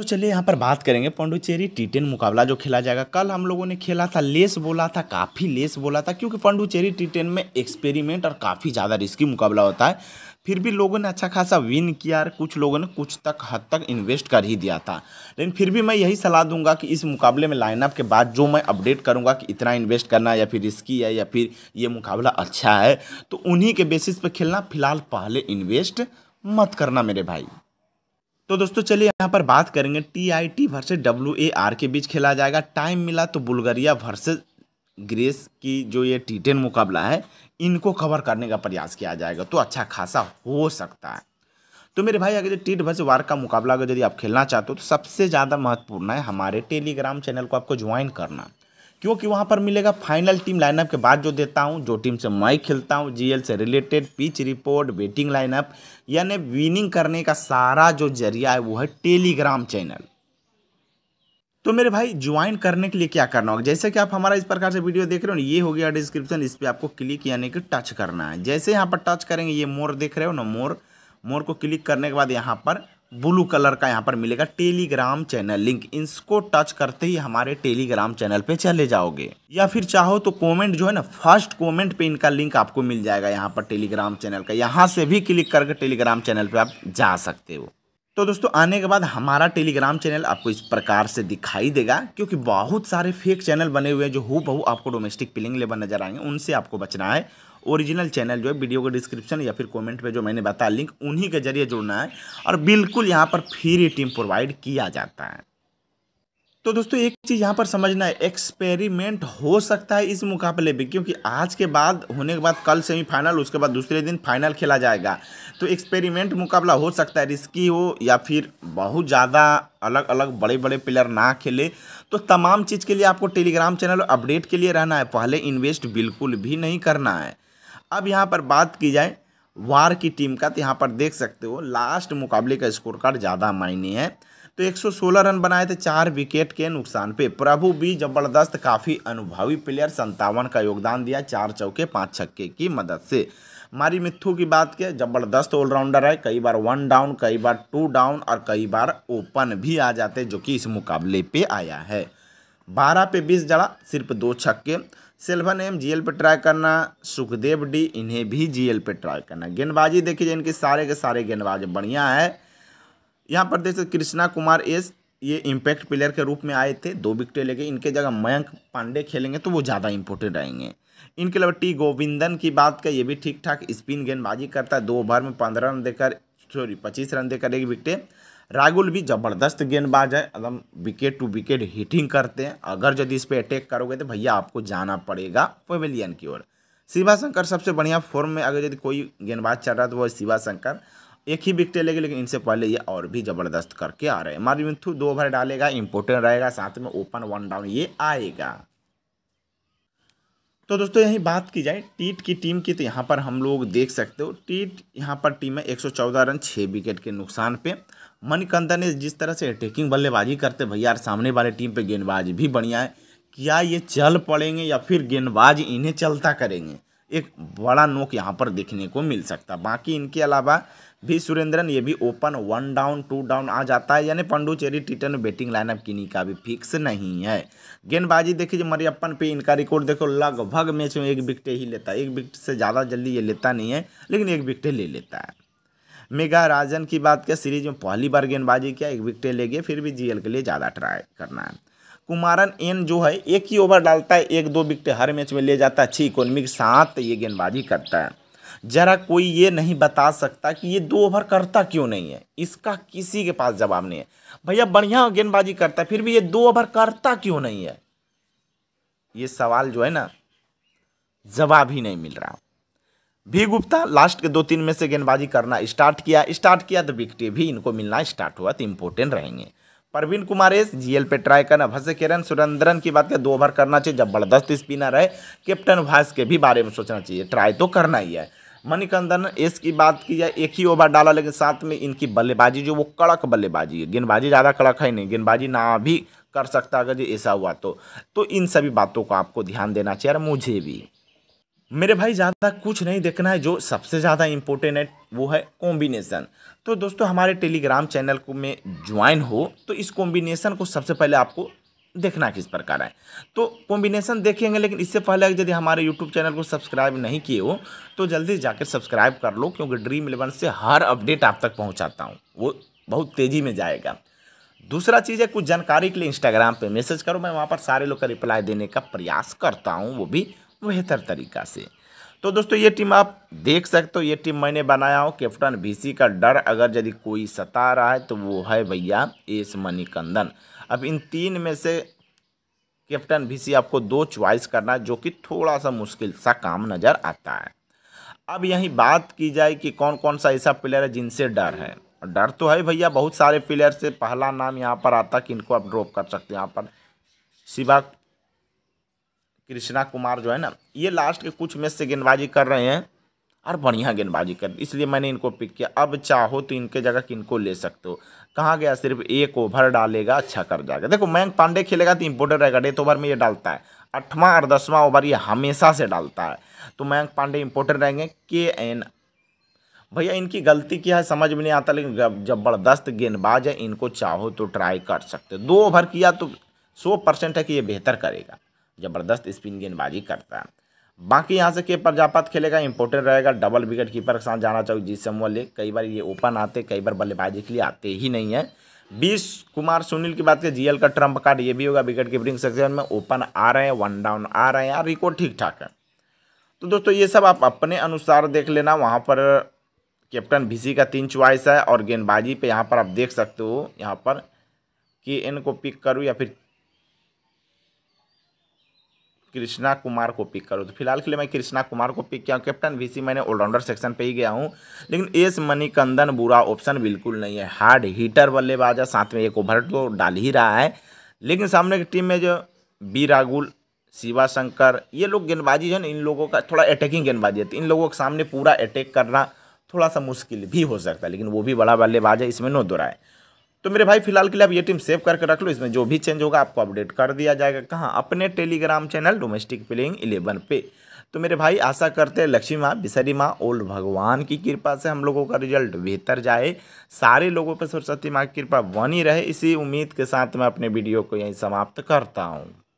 तो चलिए यहाँ पर बात करेंगे पांडुचेरी टी टेन मुकाबला जो खेला जाएगा कल हम लोगों ने खेला था लेस बोला था काफ़ी लेस बोला था क्योंकि पांडुचेरी टी टेन में एक्सपेरिमेंट और काफ़ी ज़्यादा रिस्की मुकाबला होता है फिर भी लोगों ने अच्छा खासा विन किया और कुछ लोगों ने कुछ तक हद तक इन्वेस्ट कर ही दिया था लेकिन फिर भी मैं यही सलाह दूंगा कि इस मुकाबले में लाइनअप के बाद जो मैं अपडेट करूंगा कि इतना इन्वेस्ट करना या फिर रिस्की है या फिर ये मुकाबला अच्छा है तो उन्हीं के बेसिस पर खेलना फिलहाल पहले इन्वेस्ट मत करना मेरे भाई तो दोस्तों चलिए यहाँ पर बात करेंगे T I T versus W A R के बीच खेला जाएगा टाइम मिला तो बुल्गारिया वर्सेज ग्रेस की जो ये टी टेन मुकाबला है इनको कवर करने का प्रयास किया जाएगा तो अच्छा खासा हो सकता है तो मेरे भाई अगर टीट वर्स वार का मुकाबला अगर यदि आप खेलना चाहते हो तो सबसे ज़्यादा महत्वपूर्ण है हमारे टेलीग्राम चैनल को आपको ज्वाइन करना क्योंकि वहाँ पर मिलेगा फाइनल टीम लाइनअप के बाद जो देता हूँ जो टीम से मैं खेलता हूँ जीएल से related pitch report batting lineup यानी विनिंग करने का सारा जो जरिया है वो है टेलीग्राम चैनल तो मेरे भाई ज्वाइन करने के लिए क्या करना होगा जैसे कि आप हमारा इस प्रकार से वीडियो देख रहे हो ये हो गया डिस्क्रिप्शन इस पर आपको क्लिक यानी कि टच करना है जैसे यहाँ पर टच करेंगे ये मोर देख रहे हो ना मोर मोर को क्लिक करने के बाद यहाँ पर ब्लू कलर का यहाँ पर मिलेगा टेलीग्राम चैनल लिंक इसको टच करते ही हमारे टेलीग्राम चैनल पे चले जाओगे या फिर चाहो तो कमेंट जो है ना फर्स्ट कमेंट पे इनका लिंक आपको मिल जाएगा यहाँ पर टेलीग्राम चैनल का यहाँ से भी क्लिक करके टेलीग्राम चैनल पे आप जा सकते हो तो दोस्तों आने के बाद हमारा टेलीग्राम चैनल आपको इस प्रकार से दिखाई देगा क्योंकि बहुत सारे फेक चैनल बने हुए हैं जो हु आपको डोमेस्टिक पिलिंग लेबर नजर आएंगे उनसे आपको बचना है ओरिजिनल चैनल जो है वीडियो के डिस्क्रिप्शन या फिर कमेंट में जो मैंने बताया लिंक उन्हीं के जरिए जुड़ना है और बिल्कुल यहाँ पर फ्री टीम प्रोवाइड किया जाता है तो दोस्तों एक चीज़ यहाँ पर समझना है एक्सपेरिमेंट हो सकता है इस मुकाबले में क्योंकि आज के बाद होने के बाद कल सेमीफाइनल उसके बाद दूसरे दिन फाइनल खेला जाएगा तो एक्सपेरिमेंट मुकाबला हो सकता है रिस्की हो या फिर बहुत ज़्यादा अलग अलग बड़े बड़े प्लेयर ना खेले तो तमाम चीज़ के लिए आपको टेलीग्राम चैनल अपडेट के लिए रहना है पहले इन्वेस्ट बिल्कुल भी नहीं करना है अब यहाँ पर बात की जाए वार की टीम का तो यहाँ पर देख सकते हो लास्ट मुकाबले का स्कोर कार्ड ज़्यादा मायने है तो 116 रन बनाए थे चार विकेट के नुकसान पे प्रभु भी जबरदस्त काफ़ी अनुभवी प्लेयर संतावन का योगदान दिया चार चौके पाँच छक्के की मदद से मारी मिथ्थू की बात के जबरदस्त ऑलराउंडर है कई बार वन डाउन कई बार टू डाउन और कई बार ओपन भी आ जाते जो कि इस मुकाबले पे आया है बारह पे बीस जड़ा सिर्फ दो छक्के सिल्वा नेम जीएल पे ट्राई करना सुखदेव डी इन्हें भी जीएल पे ट्राई करना गेंदबाजी देखिए इनके सारे के सारे गेंदबाज बढ़िया है यहाँ पर देख सकते कृष्णा कुमार एस ये इम्पैक्ट प्लेयर के रूप में आए थे दो विकटें लेके इनके जगह मयंक पांडे खेलेंगे तो वो ज़्यादा इंपॉर्टेंट रहेंगे इनके अलावा टी गोविंदन की बात का ये भी ठीक ठाक स्पिन गेंदबाजी करता है दो ओवर में पंद्रह रन देकर सॉरी पच्चीस रन देकर एक विकटें रागुल भी ज़बरदस्त गेंदबाज है एकदम विकेट टू विकेट हिटिंग करते हैं अगर यदि इस पर अटैक करोगे तो भैया आपको जाना पड़ेगा पवेलियन की ओर शिवा शंकर सबसे बढ़िया फॉर्म में अगर यदि कोई गेंदबाज चल रहा है तो वो शिवा शंकर एक ही विकटे लेगी लेकिन इनसे पहले ये और भी ज़बरदस्त करके आ रहे हैं मारी मिथु दो ओवर डालेगा इंपोर्टेंट रहेगा साथ में ओपन वन डाउन ये आएगा तो दोस्तों यही बात की जाए टीट e की टीम की तो यहाँ पर हम लोग देख सकते हो टीट e यहाँ पर टीम है 114 रन छः विकेट के नुकसान पे मणिकंदन ने जिस तरह से अटैकिंग बल्लेबाजी करते भैया सामने वाले टीम पे गेंदबाज भी बढ़िया है क्या ये चल पड़ेंगे या फिर गेंदबाज इन्हें चलता करेंगे एक बड़ा नोक यहाँ पर देखने को मिल सकता बाकी इनके अलावा भी सुरेंद्रन ये भी open one down two down आ जाता है यानी पंडुचेरी टिटन बैटिंग लाइनअप किन्हीं का भी फिक्स नहीं है गेंदबाजी देखिए मरियप्पन पे इनका रिकॉर्ड देखो लगभग मैच में एक विकटे ही लेता है एक विकट से ज़्यादा जल्दी ये लेता नहीं है लेकिन एक विकटे ले लेता है मेगा राजन की बात क्या सीरीज में पहली बार गेंदबाजी किया एक विकेट ले गए फिर भी जीएल के लिए ज़्यादा ट्राई करना है कुमारन एन जो है एक ही ओवर डालता है एक दो विकेट हर मैच में ले जाता है अच्छी इकोनॉमी के साथ ये गेंदबाजी करता है जरा कोई ये नहीं बता सकता कि ये दो ओवर करता क्यों नहीं है इसका किसी के पास जवाब नहीं है भैया बढ़िया गेंदबाजी करता है फिर भी ये दो ओवर करता क्यों नहीं है ये सवाल जो है ना जवाब ही नहीं मिल रहा भी गुप्ता लास्ट के दो तीन में से गेंदबाजी करना स्टार्ट किया स्टार्ट किया तो विकटें भी इनको मिलना स्टार्ट हुआ तो इम्पोर्टेंट रहेंगे परवीन कुमार एस जीएल पे ट्राई करना भसे किरण सुरेंद्रन की बात करें दो ओवर करना चाहिए जबरदस्त स्पिनर है कैप्टन भास के भी बारे में सोचना चाहिए ट्राई तो करना ही है मणिकंदन एस की बात की जाए एक ही ओवर डाला लेकिन साथ में इनकी बल्लेबाजी जो वो कड़क बल्लेबाजी है गेंदबाजी ज़्यादा कड़क है नहीं गेंदबाजी ना भी कर सकता अगर ये ऐसा हुआ तो, तो इन सभी बातों को आपको ध्यान देना चाहिए और मुझे भी मेरे भाई ज़्यादा कुछ नहीं देखना है जो सबसे ज़्यादा इम्पोर्टेंट है वो है कॉम्बिनेशन तो दोस्तों हमारे टेलीग्राम चैनल को में ज्वाइन हो तो इस कॉम्बिनेशन को सबसे पहले आपको देखना किस प्रकार है तो कॉम्बिनेशन देखेंगे लेकिन इससे पहले यदि हमारे यूट्यूब चैनल को सब्सक्राइब नहीं किए हो तो जल्दी जाकर सब्सक्राइब कर लो क्योंकि ड्रीम इलेवन से हर अपडेट आप तक पहुँचाता हूँ वो बहुत तेज़ी में जाएगा दूसरा चीज़ है कुछ जानकारी के लिए इंस्टाग्राम पे मैसेज करो मैं वहाँ पर सारे लोग का रिप्लाई देने का प्रयास करता हूँ वो भी बेहतर तरीका से तो दोस्तों ये टीम आप देख सकते हो ये टीम मैंने बनाया हूँ कैप्टन बीसी का डर अगर यदि कोई सता रहा है तो वो है भैया एस मणिकंदन अब इन तीन में से कैप्टन बीसी आपको दो चॉइस करना है जो कि थोड़ा सा मुश्किल सा काम नज़र आता है अब यही बात की जाए कि कौन कौन सा ऐसा प्लेयर है जिनसे डर है डर तो है भैया बहुत सारे प्लेयर से पहला नाम यहाँ पर आता कि इनको आप ड्रॉप कर सकते हैं यहाँ पर सिवा कृष्णा कुमार जो है ना ये लास्ट के कुछ मैच से गेंदबाजी कर रहे हैं और बढ़िया गेंदबाजी कर इसलिए मैंने इनको पिक किया अब चाहो तो इनके जगह किनको ले सकते हो कहाँ गया सिर्फ एक ओवर डालेगा अच्छा कर जाएगा देखो मयंक पांडे खेलेगा तो इम्पोर्टेंट रहेगा डेथ ओवर में ये डालता है अठवा और दसवां ओवर ये हमेशा से डालता है तो मयंक पांडे इम्पोर्टेंट रहेंगे के एन भैया इनकी गलती क्या है समझ में नहीं आता लेकिन जबरदस्त गेंदबाज है इनको चाहो तो ट्राई कर सकते दो ओवर किया तो सौ परसेंट है कि ये बेहतर करेगा ज़बरदस्त स्पिन गेंदबाजी करता है बाकी यहाँ से के प्रजापत खेलेगा इंपॉर्टेंट रहेगा डबल विकेट कीपर के साथ जाना चाहिए जीत समूह ले कई बार ये ओपन आते कई बार बल्लेबाजी के लिए आते ही नहीं है बीस कुमार सुनील की बात करें जीएल का ट्रम्प कार्ड ये भी होगा विकेट कीपरिंग सेक्शन में ओपन आ रहे हैं वन डाउन आ रहे हैं और रिकॉर्ड ठीक ठाक है तो दोस्तों ये सब आप अपने अनुसार देख लेना वहाँ पर कैप्टन भिसी का तीन च्वाइस है और गेंदबाजी पर यहाँ पर आप देख सकते हो यहाँ पर कि इनको पिक करूँ या फिर कृष्णा कुमार को पिक करूँ तो फिलहाल के लिए मैं कृष्णा कुमार को पिक किया हूँ कैप्टन वीसी मैंने ऑलराउंडर सेक्शन पे ही गया हूँ लेकिन एस मणिकंदन बुरा ऑप्शन बिल्कुल नहीं है हार्ड हीटर बल्लेबाज है साथ में एक ओवर तो डाल ही रहा है लेकिन सामने की टीम में जो बी रागुल शिवा शंकर ये लोग गेंदबाजी जो है ना इन लोगों का थोड़ा अटैकिंग गेंदबाजी है तो इन लोगों के सामने पूरा अटैक करना थोड़ा सा मुश्किल भी हो सकता है लेकिन वो भी बड़ा बल्लेबाज है इसमें नो दो है तो मेरे भाई फिलहाल के लिए आप ये टीम सेव करके रख लो इसमें जो भी चेंज होगा आपको अपडेट कर दिया जाएगा कहाँ अपने Telegram channel domestic playing eleven पे तो मेरे भाई आशा करते हैं लक्ष्मी माँ बिसरी माँ ओल्ड भगवान की कृपा से हम लोगों का रिजल्ट बेहतर जाए सारे लोगों पर सरस्वती माँ की कृपा बनी रहे इसी उम्मीद के साथ मैं अपने वीडियो को यहीं समाप्त करता हूँ